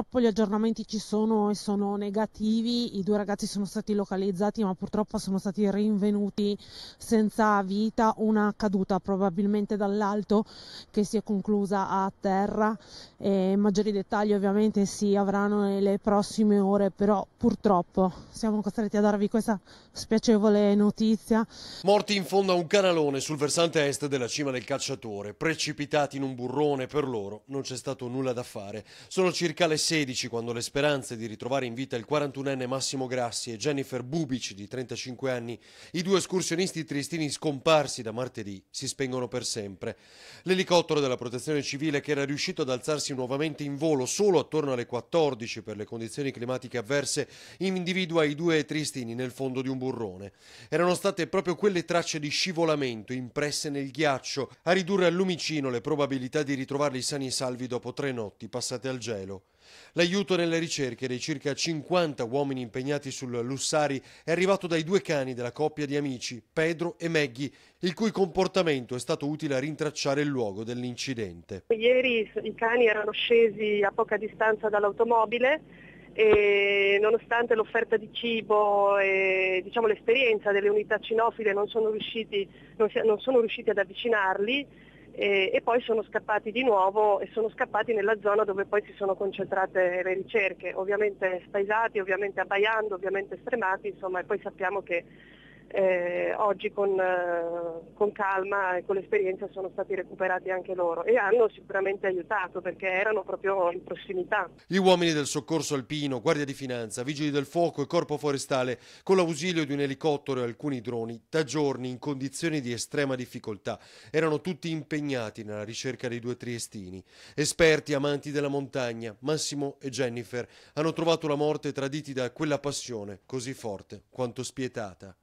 purtroppo gli aggiornamenti ci sono e sono negativi, i due ragazzi sono stati localizzati ma purtroppo sono stati rinvenuti senza vita, una caduta probabilmente dall'alto che si è conclusa a terra, e maggiori dettagli ovviamente si avranno nelle prossime ore, però purtroppo siamo costretti a darvi questa spiacevole notizia. Morti in fondo a un canalone sul versante est della cima del cacciatore, precipitati in un burrone per loro, non c'è stato nulla da fare, sono circa le 2016, quando le speranze di ritrovare in vita il 41enne Massimo Grassi e Jennifer Bubic di 35 anni, i due escursionisti tristini scomparsi da martedì, si spengono per sempre. L'elicottero della Protezione Civile, che era riuscito ad alzarsi nuovamente in volo solo attorno alle 14 per le condizioni climatiche avverse, individua i due tristini nel fondo di un burrone. Erano state proprio quelle tracce di scivolamento impresse nel ghiaccio a ridurre al lumicino le probabilità di ritrovarli sani e salvi dopo tre notti passate al gelo. L'aiuto nelle ricerche dei circa 50 uomini impegnati sul Lussari è arrivato dai due cani della coppia di amici, Pedro e Maggie, il cui comportamento è stato utile a rintracciare il luogo dell'incidente. Ieri i cani erano scesi a poca distanza dall'automobile e nonostante l'offerta di cibo e diciamo, l'esperienza delle unità cinofile non sono riusciti, non si, non sono riusciti ad avvicinarli e, eh, e, poi sono scappati di nuovo e sono scappati nella zona dove poi si sono concentrate le ricerche, ovviamente spaesati, ovviamente abbaiando, ovviamente stremati, insomma, e poi sappiamo che eh, oggi con, eh, con, calma e con l'esperienza sono stati recuperati anche loro e hanno sicuramente aiutato perché erano proprio in prossimità. Gli uomini del soccorso alpino, Guardia di Finanza, Vigili del Fuoco e Corpo Forestale, con l'ausilio di un elicottero e alcuni droni, da giorni in condizioni di estrema difficoltà, erano tutti impegnati nella ricerca dei due triestini. Esperti, amanti della montagna, Massimo e Jennifer hanno trovato la morte traditi da quella passione così forte quanto spietata.